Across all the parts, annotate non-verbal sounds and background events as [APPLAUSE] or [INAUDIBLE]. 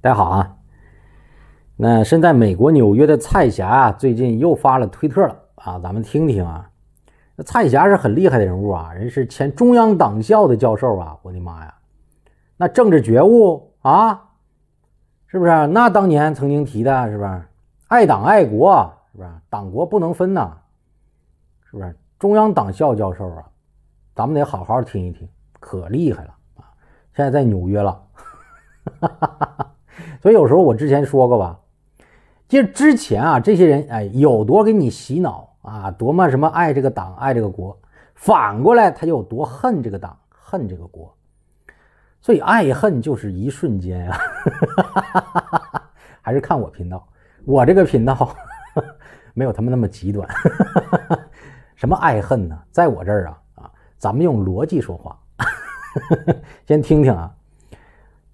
大家好啊！那身在美国纽约的蔡霞啊，最近又发了推特了啊！咱们听听啊。那蔡霞是很厉害的人物啊，人是前中央党校的教授啊。我的妈呀，那政治觉悟啊，是不是？那当年曾经提的是不是？爱党爱国，是不是？党国不能分呐，是不是？中央党校教授啊，咱们得好好听一听，可厉害了啊！现在在纽约了。哈哈哈哈！所以有时候我之前说过吧，就之前啊，这些人哎有多给你洗脑啊，多么什么爱这个党爱这个国，反过来他有多恨这个党恨这个国，所以爱恨就是一瞬间啊，[LAUGHS] 还是看我频道，我这个频道 [LAUGHS] 没有他们那么极端，什么爱恨呢，在我这儿啊啊，咱们用逻辑说话，[LAUGHS] 先听听啊。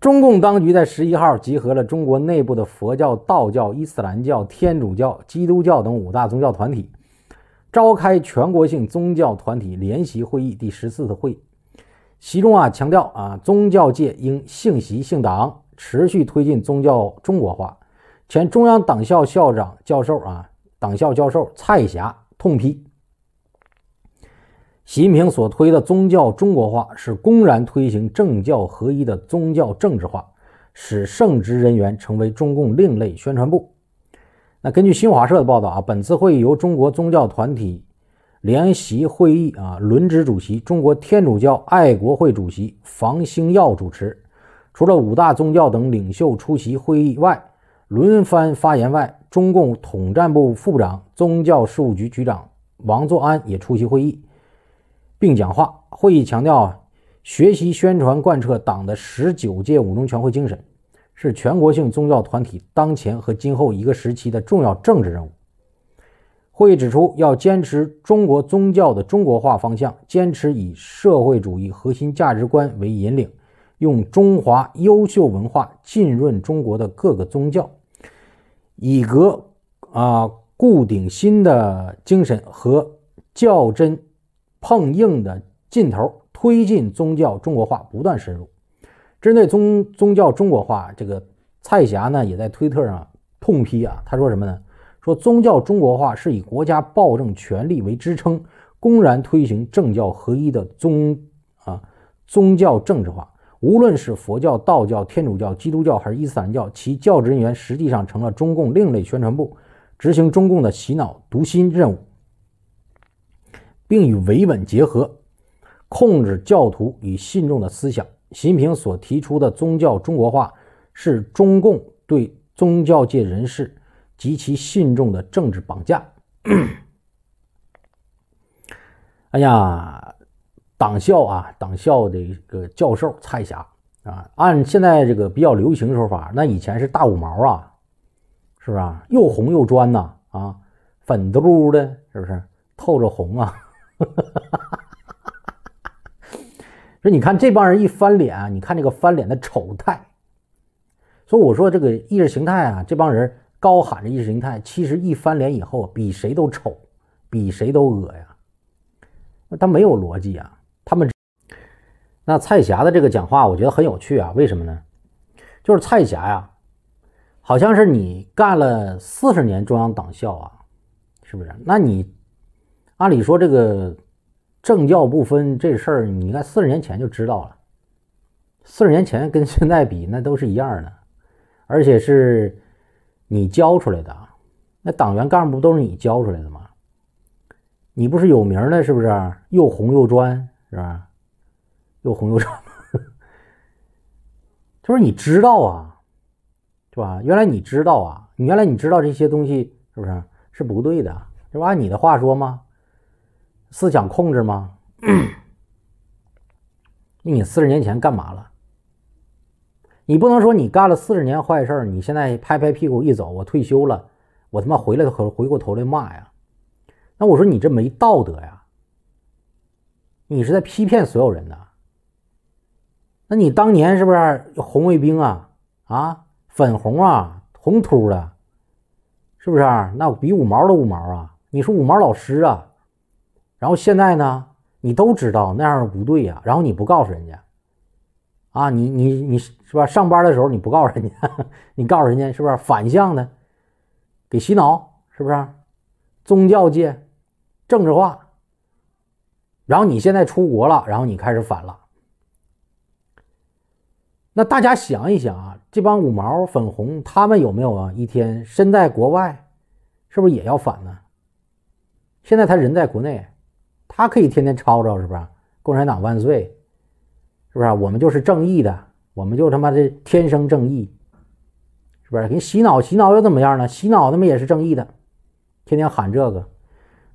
中共当局在十一号集合了中国内部的佛教、道教、伊斯兰教、天主教、基督教等五大宗教团体，召开全国性宗教团体联席会议第十四次会议。其中啊，强调啊，宗教界应性习性党，持续推进宗教中国化。前中央党校校长教授啊，党校教授蔡霞痛批。习近平所推的宗教中国化，是公然推行政教合一的宗教政治化，使圣职人员成为中共另类宣传部。那根据新华社的报道啊，本次会议由中国宗教团体联席会议啊轮值主席、中国天主教爱国会主席房兴耀主持。除了五大宗教等领袖出席会议外，轮番发言外，中共统战部副部长、宗教事务局局长王作安也出席会议。并讲话。会议强调啊，学习宣传贯彻党的十九届五中全会精神，是全国性宗教团体当前和今后一个时期的重要政治任务。会议指出，要坚持中国宗教的中国化方向，坚持以社会主义核心价值观为引领，用中华优秀文化浸润中国的各个宗教，以革啊固顶新的精神和较真。碰硬的劲头，推进宗教中国化不断深入。针对宗宗教中国化，这个蔡霞呢也在推特上痛批啊，他说什么呢？说宗教中国化是以国家暴政权力为支撑，公然推行政教合一的宗啊宗教政治化。无论是佛教、道教、天主教、基督教还是伊斯兰教，其教职人员实际上成了中共另类宣传部，执行中共的洗脑读心任务。并与维稳结合，控制教徒与信众的思想。习近平所提出的“宗教中国化”，是中共对宗教界人士及其信众的政治绑架。哎呀，党校啊，党校的一个教授蔡霞啊，按现在这个比较流行说法，那以前是大五毛啊，是不是啊？又红又专呐，啊，粉嘟嘟的，是不是透着红啊？哈哈哈！哈说你看这帮人一翻脸啊，你看这个翻脸的丑态。所以我说这个意识形态啊，这帮人高喊着意识形态，其实一翻脸以后，比谁都丑，比谁都恶呀。他没有逻辑啊，他们。那蔡霞的这个讲话，我觉得很有趣啊。为什么呢？就是蔡霞呀，好像是你干了四十年中央党校啊，是不是？那你。按理说，这个政教不分这事儿，你看四十年前就知道了。四十年前跟现在比，那都是一样的，而且是你教出来的。那党员干部都是你教出来的吗？你不是有名的，是不是？又红又专，是吧？又红又专。他说：“你知道啊，是吧？原来你知道啊，你原来你知道这些东西是不是？是不对的，这不按你的话说吗？”思想控制吗？[COUGHS] 你四十年前干嘛了？你不能说你干了四十年坏事你现在拍拍屁股一走，我退休了，我他妈回来回回过头来骂呀？那我说你这没道德呀！你是在欺骗所有人呢？那你当年是不是红卫兵啊？啊，粉红啊，红秃的，是不是？那比五毛都五毛啊？你是五毛老师啊？然后现在呢？你都知道那样不对呀。然后你不告诉人家，啊，你你你是吧？上班的时候你不告诉人家，[LAUGHS] 你告诉人家是不是反向的，给洗脑是不是？宗教界政治化。然后你现在出国了，然后你开始反了。那大家想一想啊，这帮五毛粉红他们有没有啊？一天身在国外，是不是也要反呢？现在他人在国内。他可以天天吵吵，是不是？共产党万岁，是不是？我们就是正义的，我们就他妈的天生正义，是不是？给你洗脑，洗脑又怎么样呢？洗脑他妈也是正义的，天天喊这个。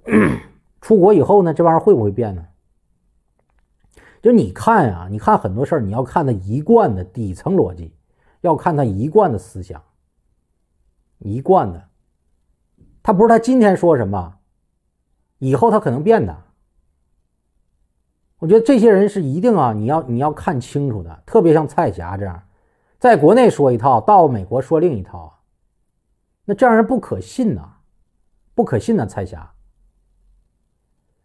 [CLEARS THROAT] 出国以后呢，这玩意会不会变呢？就你看啊，你看很多事儿，你要看他一贯的底层逻辑，要看他一贯的思想，一贯的，他不是他今天说什么，以后他可能变的。我觉得这些人是一定啊，你要你要看清楚的，特别像蔡霞这样，在国内说一套，到美国说另一套啊，那这样人不可信呐，不可信呐，蔡霞。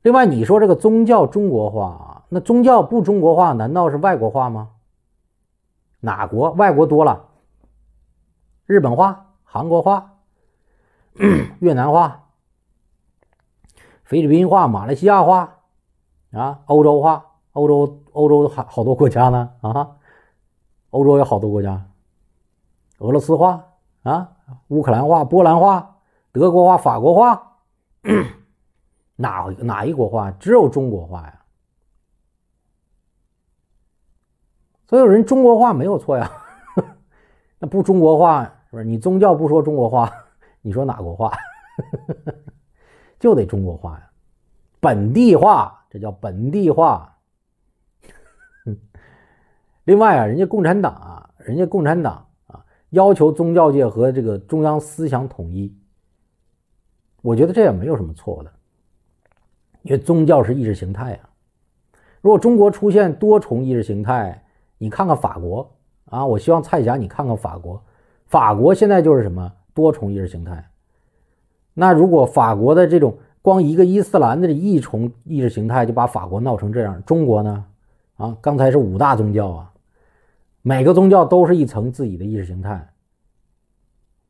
另外你说这个宗教中国化啊，那宗教不中国化，难道是外国化吗？哪国外国多了？日本话、韩国话、[CLEARS THROAT] 越南话、菲律宾话、马来西亚话。啊，欧洲话，欧洲欧洲好好多国家呢啊，欧洲有好多国家，俄罗斯话啊，乌克兰话、波兰话、德国话、法国话，哪哪一国话只有中国话呀？所有人中国话没有错呀，[LAUGHS] 那不中国话是不是？你宗教不说中国话，你说哪国话？[LAUGHS] 就得中国话呀，本地话。这叫本地化。另外啊，人家共产党啊，人家共产党啊，要求宗教界和这个中央思想统一。我觉得这也没有什么错的，因为宗教是意识形态啊。如果中国出现多重意识形态，你看看法国啊，我希望蔡霞你看看法国，法国现在就是什么多重意识形态。那如果法国的这种……光一个伊斯兰的这一重意识形态就把法国闹成这样，中国呢？啊，刚才是五大宗教啊，每个宗教都是一层自己的意识形态，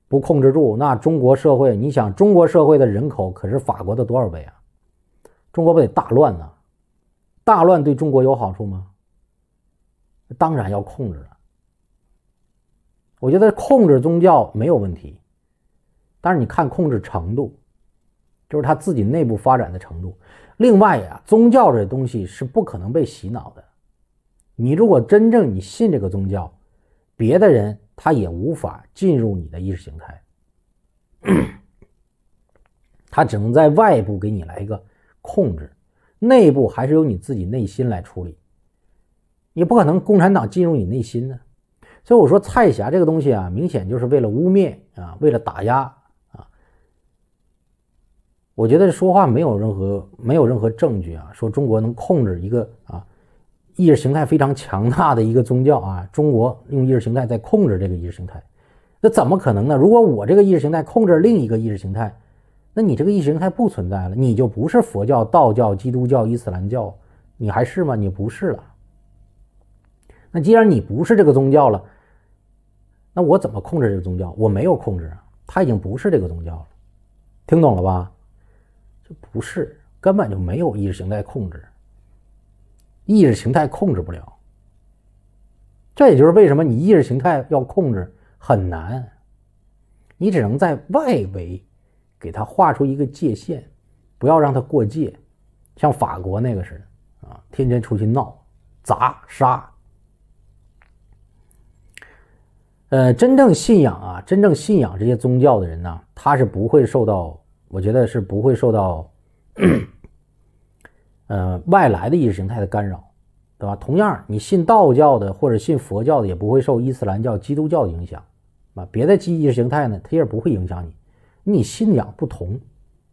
不控制住，那中国社会，你想，中国社会的人口可是法国的多少倍啊？中国不得大乱呢？大乱对中国有好处吗？当然要控制了。我觉得控制宗教没有问题，但是你看控制程度。就是他自己内部发展的程度。另外呀，宗教这东西是不可能被洗脑的。你如果真正你信这个宗教，别的人他也无法进入你的意识形态。他只能在外部给你来一个控制，内部还是由你自己内心来处理。你不可能共产党进入你内心呢。所以我说蔡霞这个东西啊，明显就是为了污蔑啊，为了打压。我觉得说话没有任何没有任何证据啊，说中国能控制一个啊意识形态非常强大的一个宗教啊，中国用意识形态在控制这个意识形态，那怎么可能呢？如果我这个意识形态控制另一个意识形态，那你这个意识形态不存在了，你就不是佛教、道教、基督教、伊斯兰教，你还是吗？你不是了。那既然你不是这个宗教了，那我怎么控制这个宗教？我没有控制，他已经不是这个宗教了，听懂了吧？不是，根本就没有意识形态控制。意识形态控制不了，这也就是为什么你意识形态要控制很难。你只能在外围，给他画出一个界限，不要让他过界。像法国那个似的啊，天天出去闹、砸、杀。呃，真正信仰啊，真正信仰这些宗教的人呢，他是不会受到。我觉得是不会受到，[CLEARS THROAT] 呃，外来的意识形态的干扰，对吧？同样，你信道教的或者信佛教的，也不会受伊斯兰教、基督教的影响，啊，别的意识形态呢，它也不会影响你。你信仰不同，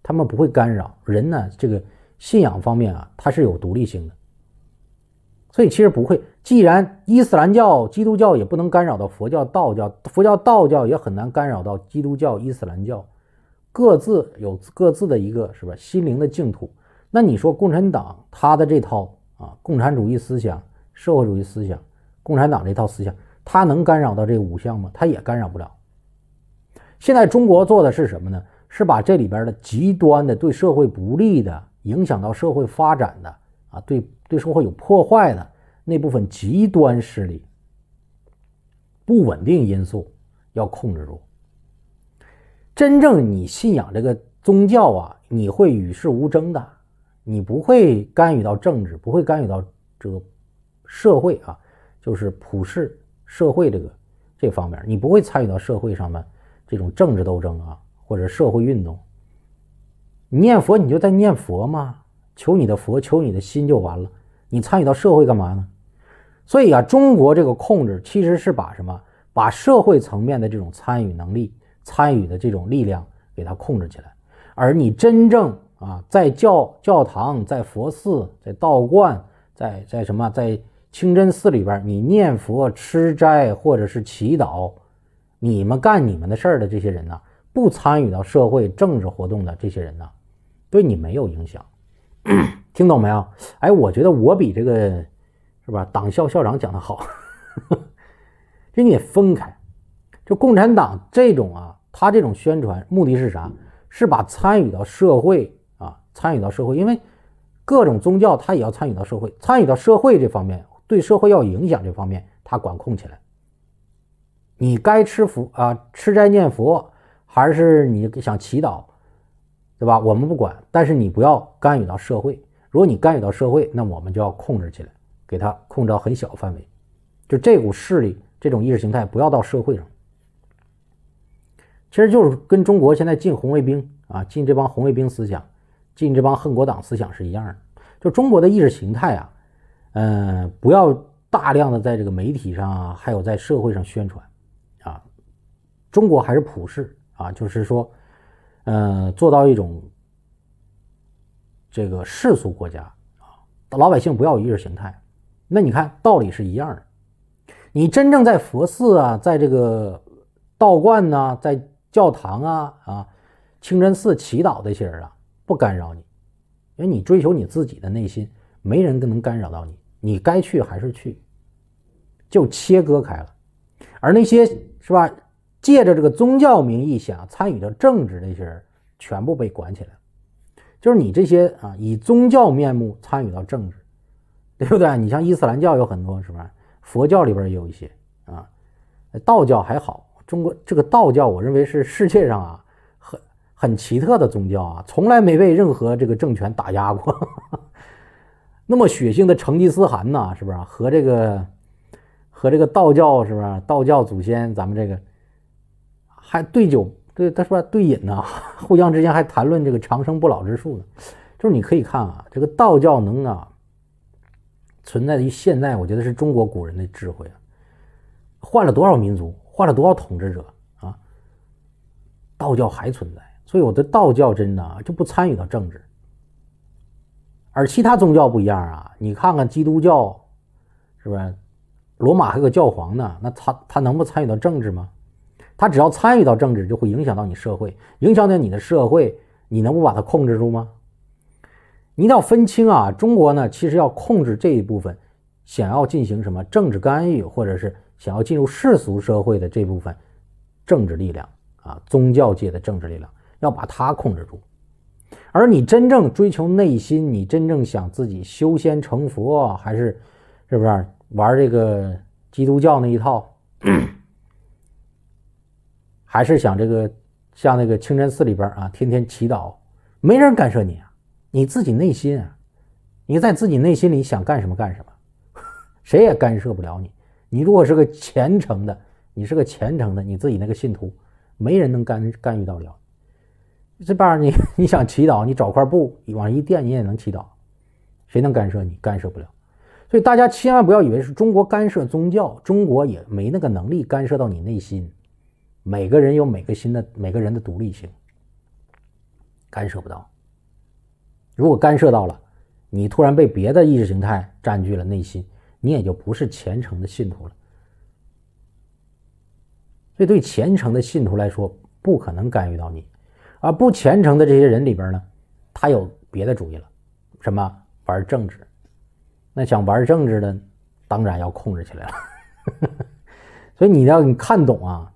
他们不会干扰人呢。这个信仰方面啊，它是有独立性的，所以其实不会。既然伊斯兰教、基督教也不能干扰到佛教、道教，佛教、道教也很难干扰到基督教、伊斯兰教。各自有各自的一个是吧？心灵的净土。那你说共产党他的这套啊，共产主义思想、社会主义思想，共产党这套思想，他能干扰到这五项吗？他也干扰不了。现在中国做的是什么呢？是把这里边的极端的、对社会不利的、影响到社会发展的啊，对对社会有破坏的那部分极端势力、不稳定因素要控制住。真正你信仰这个宗教啊，你会与世无争的，你不会干预到政治，不会干预到这个社会啊，就是普世社会这个这方面，你不会参与到社会上的这种政治斗争啊或者社会运动。念佛你就在念佛嘛，求你的佛，求你的心就完了。你参与到社会干嘛呢？所以啊，中国这个控制其实是把什么？把社会层面的这种参与能力。参与的这种力量，给他控制起来。而你真正啊，在教教堂、在佛寺、在道观、在在什么、在清真寺里边，你念佛、吃斋或者是祈祷，你们干你们的事儿的这些人呢，不参与到社会政治活动的这些人呢，对你没有影响。[CLEARS THROAT] 听懂没有？哎，我觉得我比这个是吧？党校校长讲的好，[LAUGHS] 这你分开。就共产党这种啊，他这种宣传目的是啥？是把参与到社会啊，参与到社会，因为各种宗教他也要参与到社会，参与到社会这方面对社会要有影响这方面，他管控起来。你该吃佛啊，吃斋念佛，还是你想祈祷，对吧？我们不管，但是你不要干预到社会。如果你干预到社会，那我们就要控制起来，给他控制到很小范围。就这股势力，这种意识形态不要到社会上。其实就是跟中国现在进红卫兵啊，进这帮红卫兵思想，进这帮恨国党思想是一样的。就中国的意识形态啊，嗯，不要大量的在这个媒体上还有在社会上宣传啊。中国还是普世啊，就是说，呃，做到一种这个世俗国家啊，老百姓不要有意识形态。那你看道理是一样的。你真正在佛寺啊，在这个道观呢，在教堂啊啊，清真寺祈祷这些人啊，不干扰你，因为你追求你自己的内心，没人能干扰到你，你该去还是去，就切割开了。而那些是吧，借着这个宗教名义想参与到政治那些人，全部被管起来了。就是你这些啊，以宗教面目参与到政治，对不对？你像伊斯兰教有很多是吧？佛教里边也有一些啊，道教还好。中国这个道教，我认为是世界上啊很很奇特的宗教啊，从来没被任何这个政权打压过。[LAUGHS] 那么血腥的成吉思汗呢，是不是和这个和这个道教是不是道教祖先？咱们这个还对酒对他说对饮呢，[LAUGHS] 互相之间还谈论这个长生不老之术呢。就是你可以看啊，这个道教能啊存在于现在，我觉得是中国古人的智慧啊，换了多少民族。换了多少统治者啊？道教还存在，所以我的道教真的就不参与到政治，而其他宗教不一样啊。你看看基督教，是不是？罗马还有个教皇呢，那他他能不参与到政治吗？他只要参与到政治，就会影响到你社会，影响到你的社会，你能不把它控制住吗？你一定要分清啊！中国呢，其实要控制这一部分，想要进行什么政治干预，或者是？想要进入世俗社会的这部分政治力量啊，宗教界的政治力量，要把它控制住。而你真正追求内心，你真正想自己修仙成佛，还是是不是玩这个基督教那一套？还是想这个像那个清真寺里边啊，天天祈祷，没人干涉你啊，你自己内心啊，你在自己内心里想干什么干什么，[LAUGHS] 谁也干涉不了你。你如果是个虔诚的，你是个虔诚的，你自己那个信徒，没人能干干预到了。这帮你，[LAUGHS] 你想祈祷，你找块布往上一垫，你也能祈祷。谁能干涉你？干涉不了。所以大家千万不要以为是中国干涉宗教，中国也没那个能力干涉到你内心。每个人有每个心的每个人的独立性，干涉不到。如果干涉到了，你突然被别的意识形态占据了内心。你也就不是虔诚的信徒了，所以对虔诚的信徒来说，不可能干预到你；而不虔诚的这些人里边呢，他有别的主意了，什么玩政治？那想玩政治的，当然要控制起来了。[LAUGHS] 所以你要你看懂啊，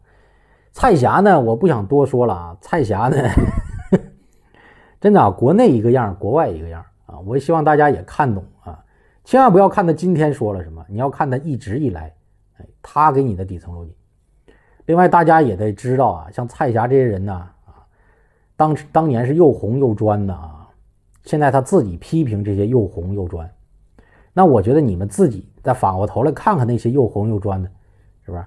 蔡霞呢，我不想多说了啊。蔡霞呢，[LAUGHS] 真的啊，国内一个样，国外一个样啊。我希望大家也看懂啊。千万不要看他今天说了什么，你要看他一直以来，哎，他给你的底层逻辑。另外，大家也得知道啊，像蔡霞这些人呢，啊，当当年是又红又专的啊，现在他自己批评这些又红又专，那我觉得你们自己再反过头来看看那些又红又专的，是不是？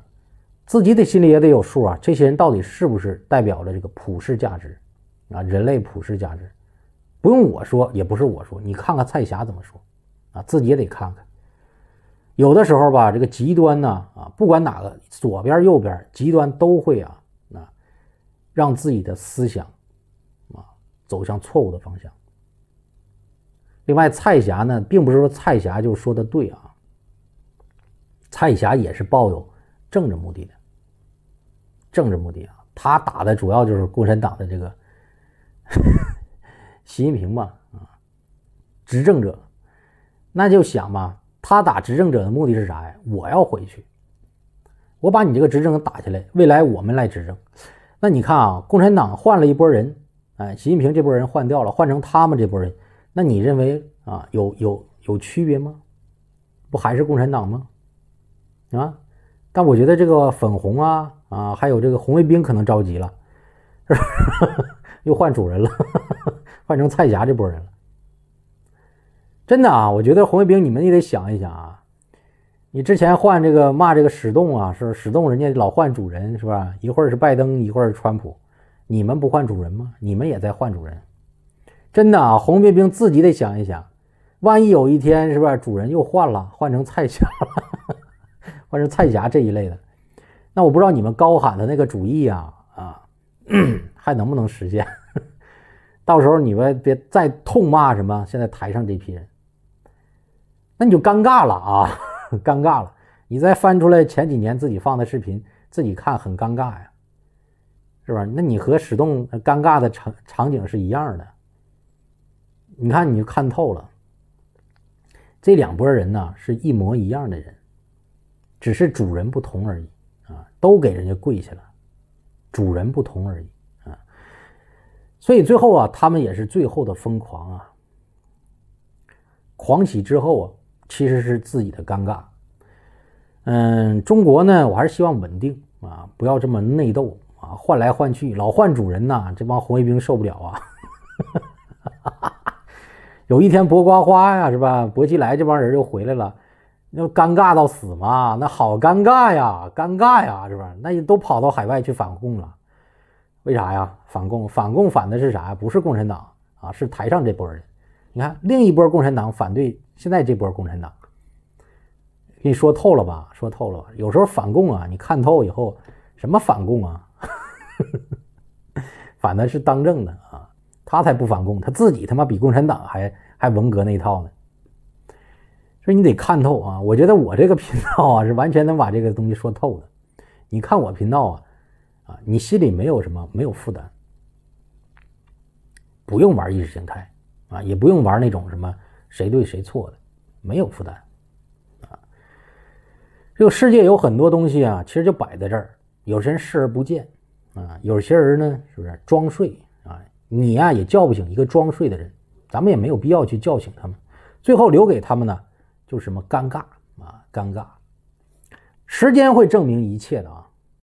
自己得心里也得有数啊，这些人到底是不是代表了这个普世价值啊？人类普世价值，不用我说，也不是我说，你看看蔡霞怎么说。自己也得看看，有的时候吧，这个极端呢，啊，不管哪个左边、右边，极端都会啊，啊，让自己的思想啊走向错误的方向。另外，蔡霞呢，并不是说蔡霞就说的对啊，蔡霞也是抱有政治目的的，政治目的啊，他打的主要就是共产党的这个 [LAUGHS] 习近平吧，啊，执政者。那就想嘛，他打执政者的目的是啥呀？我要回去，我把你这个执政打下来，未来我们来执政。那你看啊，共产党换了一波人，哎，习近平这波人换掉了，换成他们这波人，那你认为啊，有有有区别吗？不还是共产党吗？啊，但我觉得这个粉红啊啊，还有这个红卫兵可能着急了，[LAUGHS] 又换主人了，[LAUGHS] 换成蔡霞这波人了。真的啊，我觉得红卫兵你们也得想一想啊！你之前换这个骂这个史栋啊，是史栋人家老换主人是吧？一会儿是拜登，一会儿是川普，你们不换主人吗？你们也在换主人。真的啊，红卫兵自己得想一想，万一有一天是吧，主人又换了，换成蔡霞，了，[LAUGHS] 换成蔡霞这一类的，那我不知道你们高喊的那个主义啊啊，[CLEARS THROAT] 还能不能实现？[LAUGHS] 到时候你们别再痛骂什么现在台上这批人。那你就尴尬了啊，[LAUGHS] 尴尬了！你再翻出来前几年自己放的视频，自己看很尴尬呀，是吧？那你和史栋尴尬的场场景是一样的。你看你就看透了，这两拨人呢是一模一样的人，只是主人不同而已啊，都给人家跪下了，主人不同而已啊。所以最后啊，他们也是最后的疯狂啊，狂喜之后啊。其实是自己的尴尬，嗯，中国呢，我还是希望稳定啊，不要这么内斗啊，换来换去，老换主人呐，这帮红卫兵受不了啊，[LAUGHS] 有一天博瓜花呀，是吧？薄熙来这帮人又回来了，那尴尬到死嘛，那好尴尬呀，尴尬呀，是吧？那都跑到海外去反共了，为啥呀？反共，反共反的是啥？不是共产党啊，是台上这波人。你看，另一波共产党反对。现在这波共产党，跟你说透了吧，说透了吧。有时候反共啊，你看透以后，什么反共啊？[LAUGHS] 反的是当政的啊，他才不反共，他自己他妈比共产党还还文革那套呢。所以你得看透啊。我觉得我这个频道啊，是完全能把这个东西说透的。你看我频道啊，啊，你心里没有什么，没有负担，不用玩意识形态啊，也不用玩那种什么。谁对谁错的，没有负担，啊，这个世界有很多东西啊，其实就摆在这儿，有些人视而不见，啊，有些人呢，是不是装睡啊？你呀也叫不醒一个装睡的人，咱们也没有必要去叫醒他们，最后留给他们呢，就是什么尴尬啊，尴尬，时间会证明一切的啊。